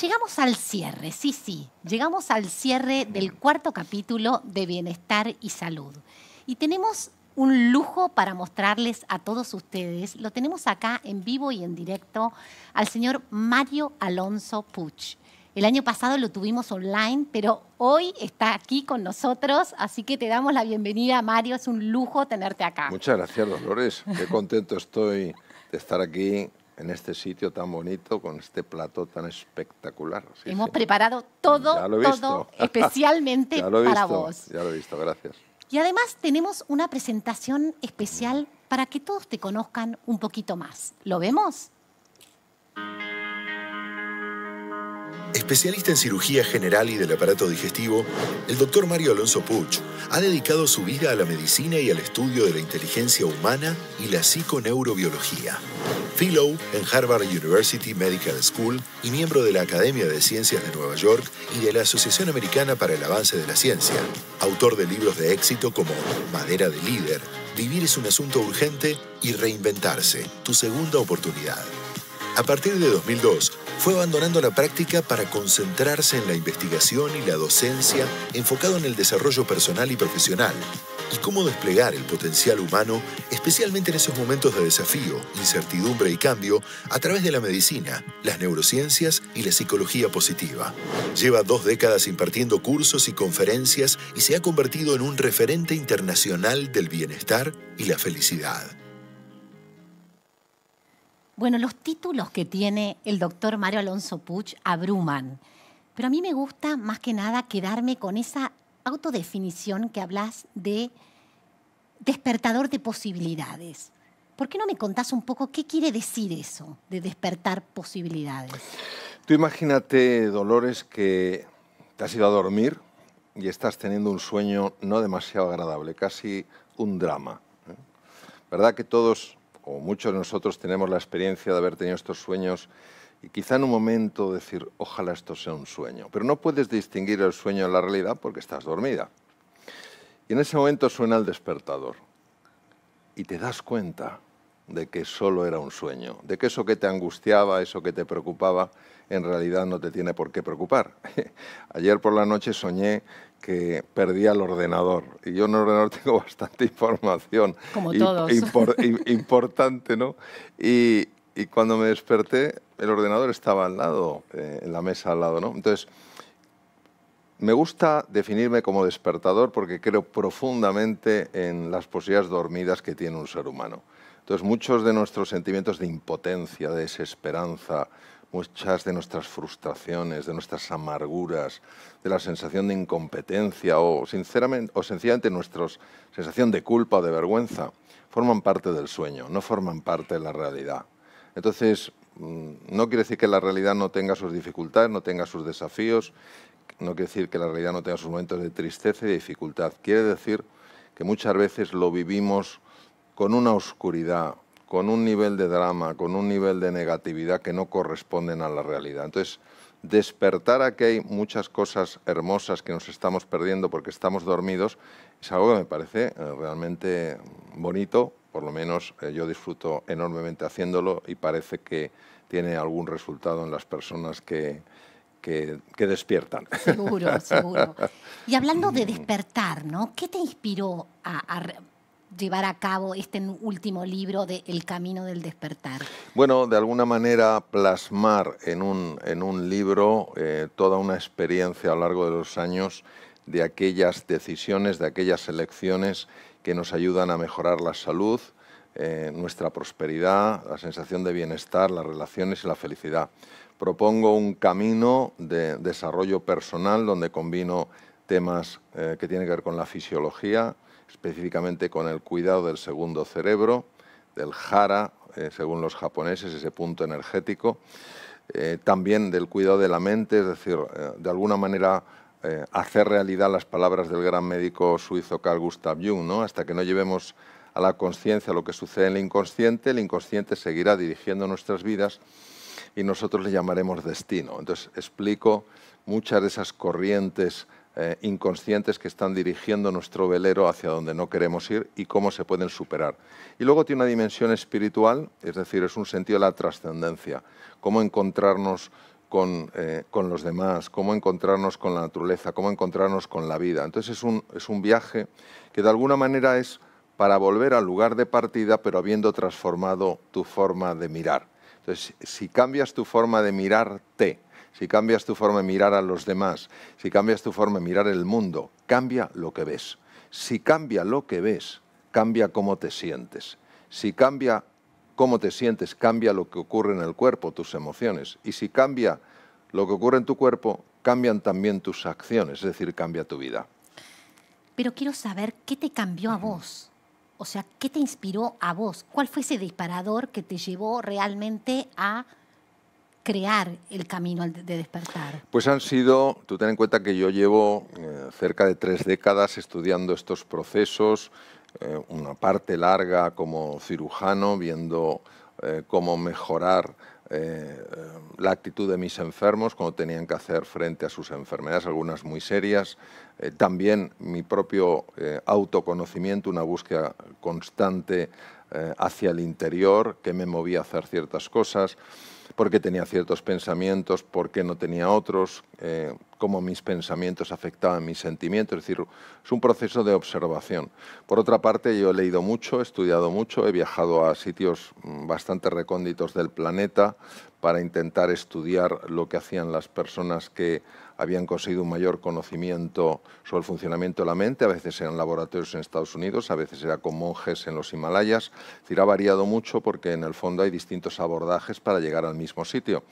llegamos al cierre, sí, sí, llegamos al cierre del cuarto capítulo de Bienestar y Salud. Y tenemos un lujo para mostrarles a todos ustedes. Lo tenemos acá en vivo y en directo al señor Mario Alonso Puch. El año pasado lo tuvimos online, pero hoy está aquí con nosotros, así que te damos la bienvenida, Mario. Es un lujo tenerte acá. Muchas gracias, Dolores. Qué contento estoy de estar aquí en este sitio tan bonito, con este plato tan espectacular. Hemos preparado todo, todo especialmente para vos. Ya lo he visto, gracias. Y además tenemos una presentación especial para que todos te conozcan un poquito más. ¿Lo vemos? Especialista en cirugía general y del aparato digestivo, el doctor Mario Alonso Puch ha dedicado su vida a la medicina y al estudio de la inteligencia humana y la psiconeurobiología. Fellow en Harvard University Medical School y miembro de la Academia de Ciencias de Nueva York y de la Asociación Americana para el Avance de la Ciencia, autor de libros de éxito como Madera de Líder, Vivir es un asunto urgente y Reinventarse, tu segunda oportunidad. A partir de 2002, fue abandonando la práctica para concentrarse en la investigación y la docencia enfocado en el desarrollo personal y profesional y cómo desplegar el potencial humano, especialmente en esos momentos de desafío, incertidumbre y cambio, a través de la medicina, las neurociencias y la psicología positiva. Lleva dos décadas impartiendo cursos y conferencias y se ha convertido en un referente internacional del bienestar y la felicidad. Bueno, los títulos que tiene el doctor Mario Alonso Puch abruman, pero a mí me gusta más que nada quedarme con esa autodefinición que hablas de despertador de posibilidades. ¿Por qué no me contás un poco qué quiere decir eso de despertar posibilidades? Tú imagínate, Dolores, que te has ido a dormir y estás teniendo un sueño no demasiado agradable, casi un drama. ¿eh? ¿Verdad que todos o muchos de nosotros tenemos la experiencia de haber tenido estos sueños y quizá en un momento decir, ojalá esto sea un sueño, pero no puedes distinguir el sueño de la realidad porque estás dormida. Y en ese momento suena el despertador y te das cuenta de que solo era un sueño, de que eso que te angustiaba, eso que te preocupaba, en realidad no te tiene por qué preocupar. Ayer por la noche soñé que perdía el ordenador. Y yo en el ordenador tengo bastante información. Como todos. importante, ¿no? Y, cuando me desperté, el ordenador estaba al lado, eh, en la mesa al lado, ¿no? Entonces, me gusta definirme como despertador porque creo profundamente en las posibilidades dormidas que tiene un ser humano. Entonces, muchos de nuestros sentimientos de impotencia, de desesperanza, muchas de nuestras frustraciones, de nuestras amarguras, de la sensación de incompetencia o, sinceramente, o sencillamente nuestra sensación de culpa o de vergüenza, forman parte del sueño, no forman parte de la realidad. Entonces, mm, no quiere decir que la realidad no tenga sus dificultades, no tenga sus desafíos, no quiere decir que la realidad no tenga sus momentos de tristeza y dificultad. Quiere decir que muchas veces lo vivimos con una oscuridad con un nivel de drama, con un nivel de negatividad que no corresponden a la realidad. Entonces, despertar a que hay muchas cosas hermosas que nos estamos perdiendo porque estamos dormidos es algo que me parece eh, realmente bonito, por lo menos eh, yo disfruto enormemente haciéndolo y parece que tiene algún resultado en las personas que, que, despiertan. Seguro, seguro. Y hablando de mm. despertar, ¿no? ¿Qué te inspiró a llevar a cabo este último libro de El Camino del Despertar? Bueno, de alguna manera plasmar en un, libro eh, toda una experiencia a lo largo de los años de aquellas decisiones, de aquellas elecciones que nos ayudan a mejorar la salud, eh, nuestra prosperidad, la sensación de bienestar, las relaciones y la felicidad. Propongo un camino de desarrollo personal donde combino temas eh, que tienen que ver con la fisiología, específicamente con el cuidado del segundo cerebro, del jara, eh, según los japoneses, ese punto energético, eh, también del cuidado de la mente, es decir, eh, de alguna manera hacer realidad las palabras del gran médico suizo Carl Gustav Jung, hasta que no llevemos a la conciencia lo que sucede en el inconsciente, el inconsciente seguirá dirigiendo nuestras vidas y nosotros le llamaremos destino. Entonces explico muchas de esas corrientes eh, inconscientes que están dirigiendo nuestro velero hacia donde no queremos ir y cómo se pueden superar. Y luego tiene una dimensión espiritual, es decir, es un sentido de la trascendencia, cómo encontrarnos eh, con, los demás, cómo encontrarnos con la naturaleza, cómo encontrarnos con la vida. Entonces es un, es un viaje que de alguna manera es para volver al lugar de partida, pero habiendo transformado tu forma de mirar. Entonces, si cambias tu forma de mirarte, si cambias tu forma de mirar a los demás, si cambias tu forma de mirar el mundo, cambia lo que ves. Si cambia lo que ves, cambia cómo te sientes. Si cambia cómo te sientes, cambia lo que ocurre en el cuerpo, tus emociones. Y si cambia lo que ocurre en tu cuerpo, cambian también tus acciones, es decir, cambia tu vida. Pero quiero saber qué te cambió a vos. O sea, ¿qué te inspiró a vos? ¿Cuál fue ese disparador que te llevó realmente a crear el camino de despertar? Pues han sido, tú ten en cuenta que yo llevo eh, cerca de tres décadas estudiando estos procesos, eh, una parte larga como cirujano, viendo eh, cómo mejorar la actitud de mis enfermos cuando tenían que hacer frente a sus enfermedades, algunas muy serias. también mi propio autoconocimiento, una búsqueda constante hacia el interior que me movía a hacer ciertas cosas porque tenía ciertos pensamientos, porque no tenía otros, eh, cómo mis pensamientos afectaban mis sentimientos, es decir, es un proceso de observación. Por otra parte, yo he leído mucho, he estudiado mucho, he viajado a sitios mm, bastante recónditos del planeta para intentar estudiar lo que hacían las personas que habían conseguido un mayor conocimiento sobre el funcionamiento de la mente, a veces eran laboratorios en Estados Unidos, a veces era con monjes en los Himalayas, es decir, ha variado mucho porque en el fondo hay distintos abordajes para llegar al mismo sitio.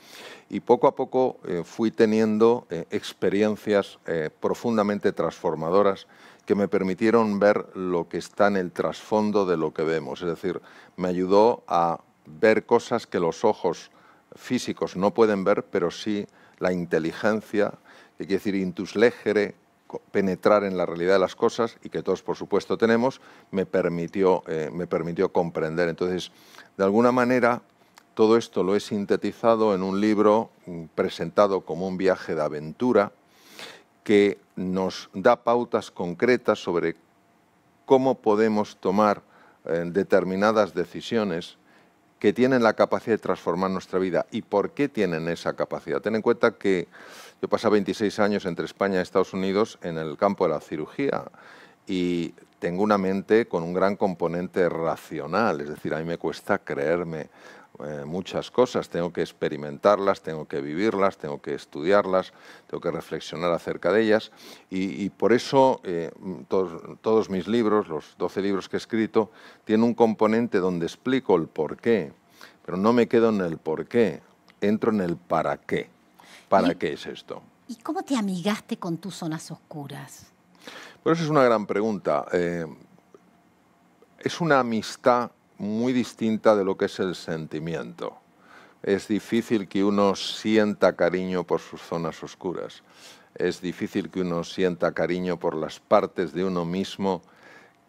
Y poco a poco eh, fui teniendo experiencias eh, experiencias eh, profundamente transformadoras que me permitieron ver lo que está en el trasfondo de lo que vemos. Es decir, me ayudó a ver cosas que los ojos físicos no pueden ver, pero sí la inteligencia, que quiere decir intus legere, penetrar en la realidad de las cosas y que todos por supuesto tenemos, me permitió, eh, me permitió comprender. Entonces, de alguna manera, todo esto lo he sintetizado en un libro presentado como un viaje de aventura que nos da pautas concretas sobre cómo podemos tomar eh, determinadas decisiones que tienen la capacidad de transformar nuestra vida y por qué tienen esa capacidad. Ten en cuenta que yo pasé 26 años entre España y Estados Unidos en el campo de la cirugía y tengo una mente con un gran componente racional, es decir, a mí me cuesta creerme eh, muchas cosas, tengo que experimentarlas, tengo que vivirlas, tengo que estudiarlas, tengo que reflexionar acerca de ellas y, por eso eh, todos mis libros, los 12 libros que he escrito, tienen un componente donde explico el por qué, pero no me quedo en el por qué, entro en el para qué. ¿Para qué es esto? ¿Y cómo te amigaste con tus zonas oscuras? por eso es una gran pregunta. Eh, es una amistad muy distinta de lo que es el sentimiento. Es difícil que uno sienta cariño por sus zonas oscuras. Es difícil que uno sienta cariño por las partes de uno mismo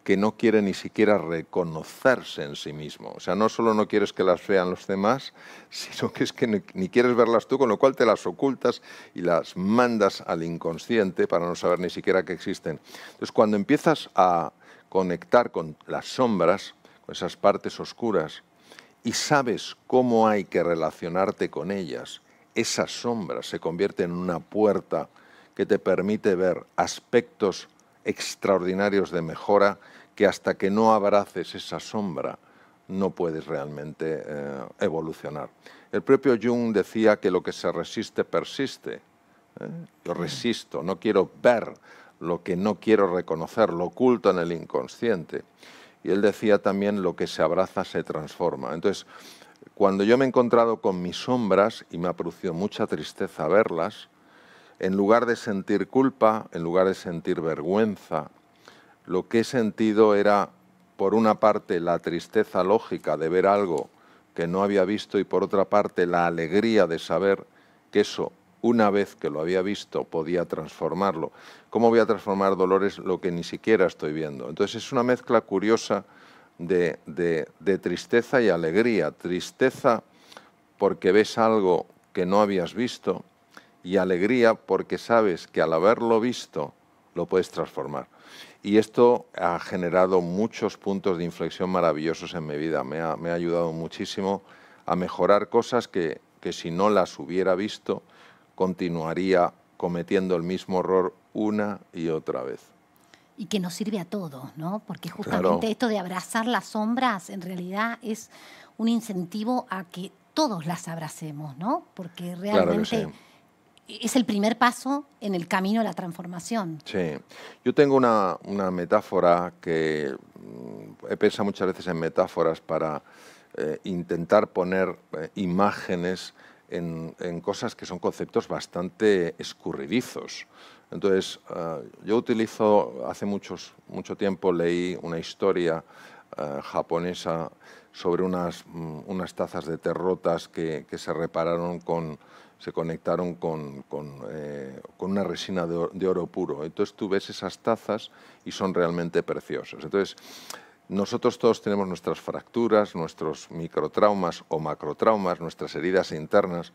que no quiere ni siquiera reconocerse en sí mismo. O sea, no solo no quieres que las vean los demás, sino que es que ni, quieres verlas tú, con lo cual te las ocultas y las mandas al inconsciente para no saber ni siquiera que existen. Entonces, cuando empiezas a conectar con las sombras, esas partes oscuras, y sabes cómo hay que relacionarte con ellas, esa sombra se convierte en una puerta que te permite ver aspectos extraordinarios de mejora que hasta que no abraces esa sombra no puedes realmente eh, evolucionar. El propio Jung decía que lo que se resiste persiste. ¿eh? Yo resisto, no quiero ver lo que no quiero reconocer, lo oculto en el inconsciente. Y él decía también, lo que se abraza se transforma. Entonces, cuando yo me he encontrado con mis sombras y me ha producido mucha tristeza verlas, en lugar de sentir culpa, en lugar de sentir vergüenza, lo que he sentido era, por una parte, la tristeza lógica de ver algo que no había visto y por otra parte, la alegría de saber que eso una vez que lo había visto podía transformarlo. ¿Cómo voy a transformar Dolores lo que ni siquiera estoy viendo? Entonces es una mezcla curiosa de, tristeza y alegría. Tristeza porque ves algo que no habías visto y alegría porque sabes que al haberlo visto lo puedes transformar. Y esto ha generado muchos puntos de inflexión maravillosos en mi vida. Me ha, ayudado muchísimo a mejorar cosas que si no las hubiera visto, continuaría cometiendo el mismo error una y otra vez. Y que nos sirve a todos, ¿no? Porque justamente esto de abrazar las sombras en realidad es un incentivo a que todos las abracemos, ¿no? Porque realmente es el primer paso en el camino a la transformación. Sí. Yo tengo una, metáfora que mm, he pensado muchas veces en metáforas para eh, intentar poner eh, imágenes en, cosas que son conceptos bastante escurridizos. Entonces, eh, yo utilizo, hace muchos, mucho tiempo leí una historia eh, japonesa sobre unas, mm, unas tazas de terrotas que, se repararon con, se conectaron con, eh, una resina de oro, puro. Entonces tú ves esas tazas y son realmente preciosas. Entonces, nosotros todos tenemos nuestras fracturas, nuestros microtraumas o macrotraumas, nuestras heridas internas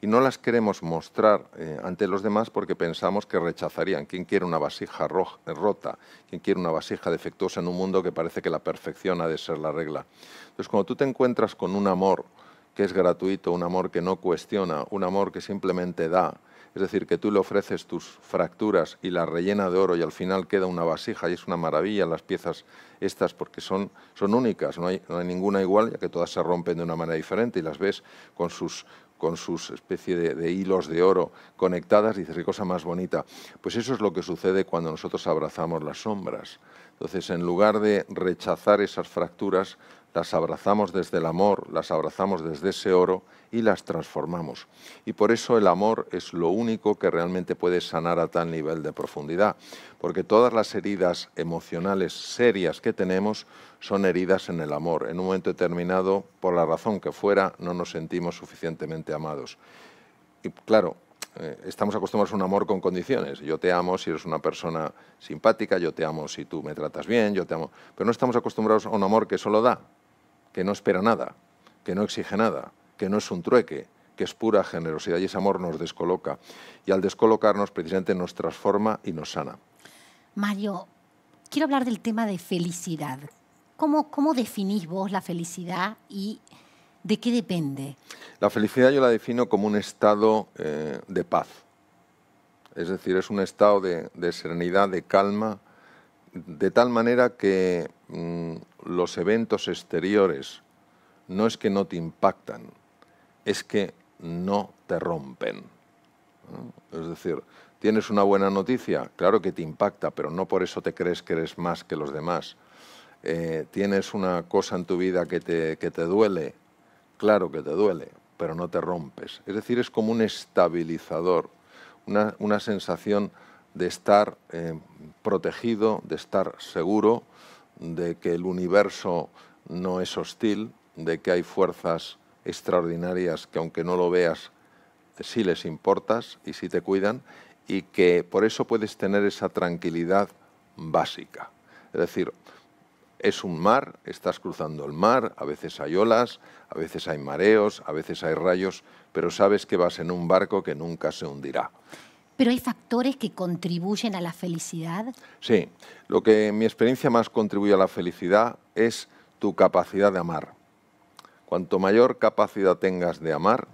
y no las queremos mostrar eh, ante los demás porque pensamos que rechazarían. ¿Quién quiere una vasija eh, rota? ¿Quién quiere una vasija defectuosa en un mundo que parece que la perfección ha de ser la regla? Entonces, cuando tú te encuentras con un amor que es gratuito, un amor que no cuestiona, un amor que simplemente da, es decir, que tú le ofreces tus fracturas y la rellena de oro y al final queda una vasija y es una maravilla las piezas estas porque son, son únicas, no hay, ninguna igual, ya que todas se rompen de una manera diferente y las ves con sus, con sus especie de, hilos de oro conectadas, dices, qué cosa más bonita. Pues eso es lo que sucede cuando nosotros abrazamos las sombras. Entonces, en lugar de rechazar esas fracturas, las abrazamos desde el amor, las abrazamos desde ese oro y las transformamos. Y por eso el amor es lo único que realmente puede sanar a tal nivel de profundidad, porque todas las heridas emocionales serias que tenemos son heridas en el amor. En un momento determinado, por la razón que fuera, no nos sentimos suficientemente amados. Y claro, eh, estamos acostumbrados a un amor con condiciones. Yo te amo si eres una persona simpática, yo te amo si tú me tratas bien, yo te amo. Pero no estamos acostumbrados a un amor que solo da, que no espera nada, que no exige nada, que no es un trueque, que es pura generosidad y ese amor nos descoloca. Y al descolocarnos precisamente nos transforma y nos sana. Mario, quiero hablar del tema de felicidad. ¿Cómo, definís vos la felicidad y de qué depende? La felicidad yo la defino como un estado eh, de paz. Es decir, es un estado de, serenidad, de calma, de tal manera que mm, los eventos exteriores no es que no te impactan, es que no te rompen. Es decir, tienes una buena noticia, claro que te impacta, pero no por eso te crees que eres más que los demás. Eh, tienes una cosa en tu vida que te, que te duele, claro que te duele, pero no te rompes. Es decir, es como un estabilizador, una, sensación de estar eh, protegido, de estar seguro, de que el universo no es hostil, de que hay fuerzas extraordinarias que aunque no lo veas, sí les importas y sí te cuidan, y que por eso puedes tener esa tranquilidad básica. Es decir, es un mar, estás cruzando el mar, a veces hay olas, a veces hay mareos, a veces hay rayos, pero sabes que vas en un barco que nunca se hundirá. ¿Pero hay factores que contribuyen a la felicidad? Sí, lo que en mi experiencia más contribuye a la felicidad es tu capacidad de amar. Cuanto mayor capacidad tengas de amar,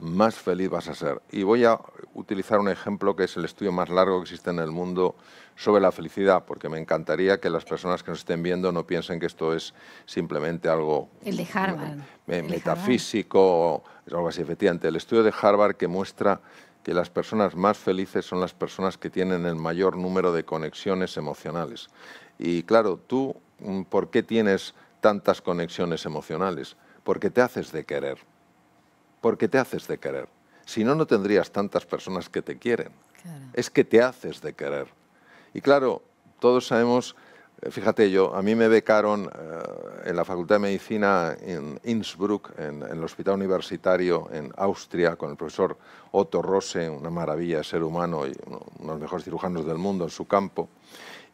más feliz vas a ser. Y voy a utilizar un ejemplo que es el estudio más largo que existe en el mundo sobre la felicidad, porque me encantaría que las personas que nos estén viendo no piensen que esto es simplemente algo el de Harvard. metafísico, el algo así. Efectivamente, el estudio de Harvard que muestra que las personas más felices son las personas que tienen el mayor número de conexiones emocionales. Y claro, tú, mm, ¿por qué tienes tantas conexiones emocionales? Porque te haces de querer. Porque te haces de querer. Si no, no tendrías tantas personas que te quieren. Es que te haces de querer. Y claro, todos sabemos eh, fíjate, yo, a mí me becaron eh, en la Facultad de Medicina en Innsbruck, en, el Hospital Universitario en Austria, con el profesor Otto Rose, una maravilla de ser humano y uno, de los mejores cirujanos del mundo en su campo.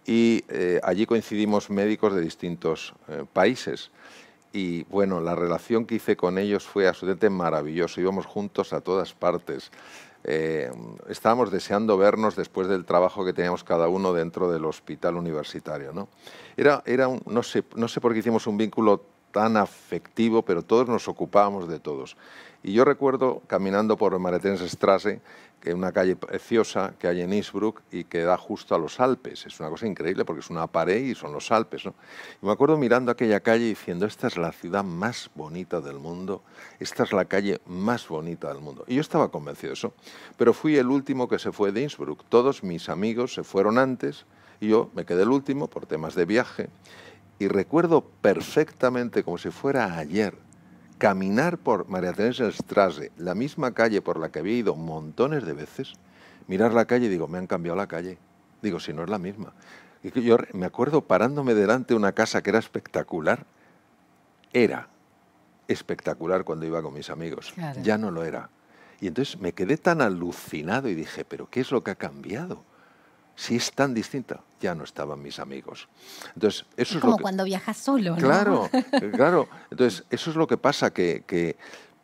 Y eh, allí coincidimos médicos de distintos países. Y bueno, la relación que hice con ellos fue absolutamente maravillosa. Íbamos juntos a todas partes. Eh, estábamos deseando vernos después del trabajo que teníamos cada uno dentro del hospital universitario. ¿no? Era, era no, sé, no sé por qué hicimos un vínculo tan afectivo, pero todos nos ocupábamos de todos. Y yo recuerdo caminando por Maretensestrasse, que es una calle preciosa que hay en Innsbruck y que da justo a los Alpes. Es una cosa increíble porque es una pared y son los Alpes. ¿no? Y me acuerdo mirando aquella calle diciendo, esta es la ciudad más bonita del mundo, esta es la calle más bonita del mundo. Y yo estaba convencido de eso, pero fui el último que se fue de Innsbruck. Todos mis amigos se fueron antes y yo me quedé el último por temas de viaje y recuerdo perfectamente, como si fuera ayer, caminar por María Teresa Strasse, la misma calle por la que había ido montones de veces, mirar la calle y digo, me han cambiado la calle. Digo, si no es la misma. Y yo me acuerdo parándome delante de una casa que era espectacular. Era espectacular cuando iba con mis amigos. Ya no lo era. Y entonces me quedé tan alucinado y dije, pero ¿qué es lo que ha cambiado? si es tan distinta, ya no estaban mis amigos. Entonces, es, como cuando viajas solo, Claro, claro. Entonces, eso es lo que pasa, que,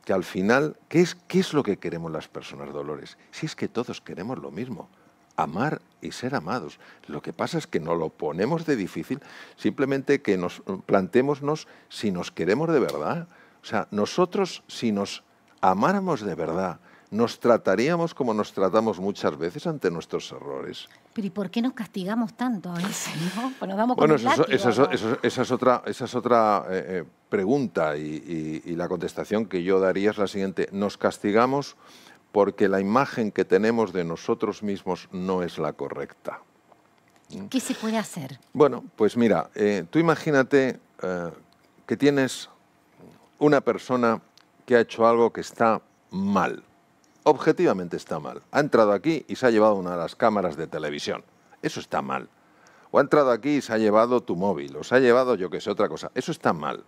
al final, ¿qué es, ¿qué es lo que queremos las personas, Dolores? Si es que todos queremos lo mismo, amar y ser amados. Lo que pasa es que no lo ponemos de difícil, simplemente que nos plantémonos si nos queremos de verdad. O sea, nosotros si nos amáramos de verdad, nos trataríamos como nos tratamos muchas veces ante nuestros errores. Pero ¿y por qué nos castigamos tanto a veces? Pues bueno, esa es otra, eh, eh, pregunta y, la contestación que yo daría es la siguiente. Nos castigamos porque la imagen que tenemos de nosotros mismos no es la correcta. ¿Mm? ¿Qué se puede hacer? Bueno, pues mira, eh, tú imagínate que tienes una persona que ha hecho algo que está mal objetivamente está mal. Ha entrado aquí y se ha llevado una de las cámaras de televisión. Eso está mal. O ha entrado aquí y se ha llevado tu móvil, o se ha llevado yo que sé otra cosa. Eso está mal.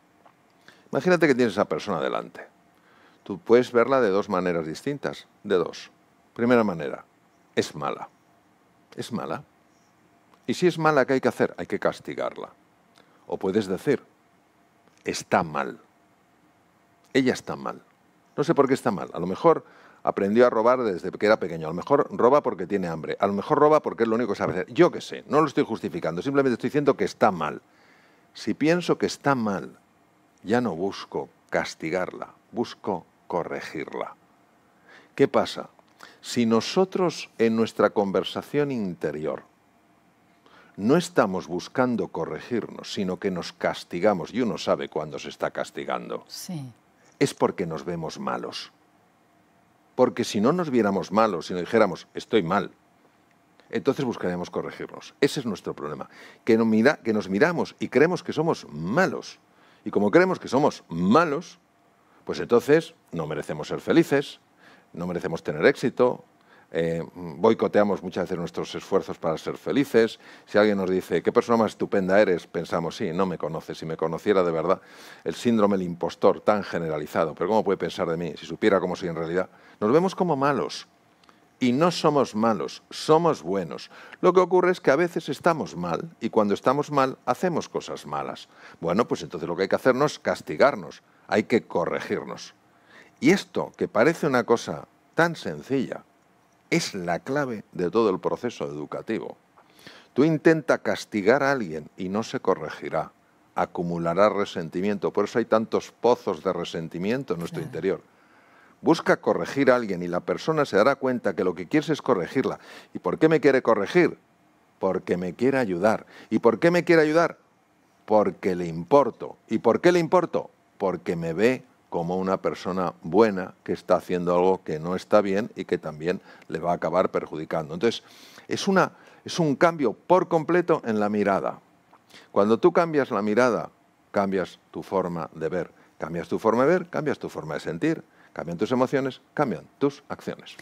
Imagínate que tienes a esa persona delante. Tú puedes verla de dos maneras distintas. De dos. Primera manera, es mala. Es mala. Y si es mala, ¿qué hay que hacer? Hay que castigarla. O puedes decir, está mal. Ella está mal. No sé por qué está mal. A lo mejor aprendió a robar desde que era pequeño. A lo mejor roba porque tiene hambre, a lo mejor roba porque es lo único que sabe hacer. Yo qué sé, no lo estoy justificando, simplemente estoy diciendo que está mal. Si pienso que está mal, ya no busco castigarla, busco corregirla. ¿Qué pasa? Si nosotros en nuestra conversación interior no estamos buscando corregirnos, sino que nos castigamos, y uno sabe cuándo se está castigando, sí. es porque nos vemos malos. Porque si no nos viéramos malos, si no dijéramos, estoy mal, entonces buscaríamos corregirnos. Ese es nuestro problema, que, que nos miramos y creemos que somos malos. Y como creemos que somos malos, pues entonces no merecemos ser felices, no merecemos tener éxito, eh, boicoteamos muchas veces nuestros esfuerzos para ser felices. Si alguien nos dice, ¿qué persona más estupenda eres? Pensamos, sí, no me conoces, Si me conociera de verdad, el síndrome del impostor tan generalizado, pero ¿cómo puede pensar de mí si supiera cómo soy en realidad? Nos vemos como malos. Y no somos malos, somos buenos. Lo que ocurre es que a veces estamos mal y cuando estamos mal hacemos cosas malas. Bueno, pues entonces lo que hay que hacernos es castigarnos, hay que corregirnos. Y esto, que parece una cosa tan sencilla, es la clave de todo el proceso educativo. Tú intenta castigar a alguien y no se corregirá, acumulará resentimiento, por eso hay tantos pozos de resentimiento en nuestro interior. Busca corregir a alguien y la persona se dará cuenta que lo que quieres es corregirla. ¿Y por qué me quiere corregir? Porque me quiere ayudar. ¿Y por qué me quiere ayudar? Porque le importo. ¿Y por qué le importo? Porque me ve como una persona buena que está haciendo algo que no está bien y que también le va a acabar perjudicando. Entonces, es, es un cambio por completo en la mirada. Cuando tú cambias la mirada, cambias tu forma de ver. Cambias tu forma de ver, cambias tu forma de sentir, cambian tus emociones, cambian tus acciones.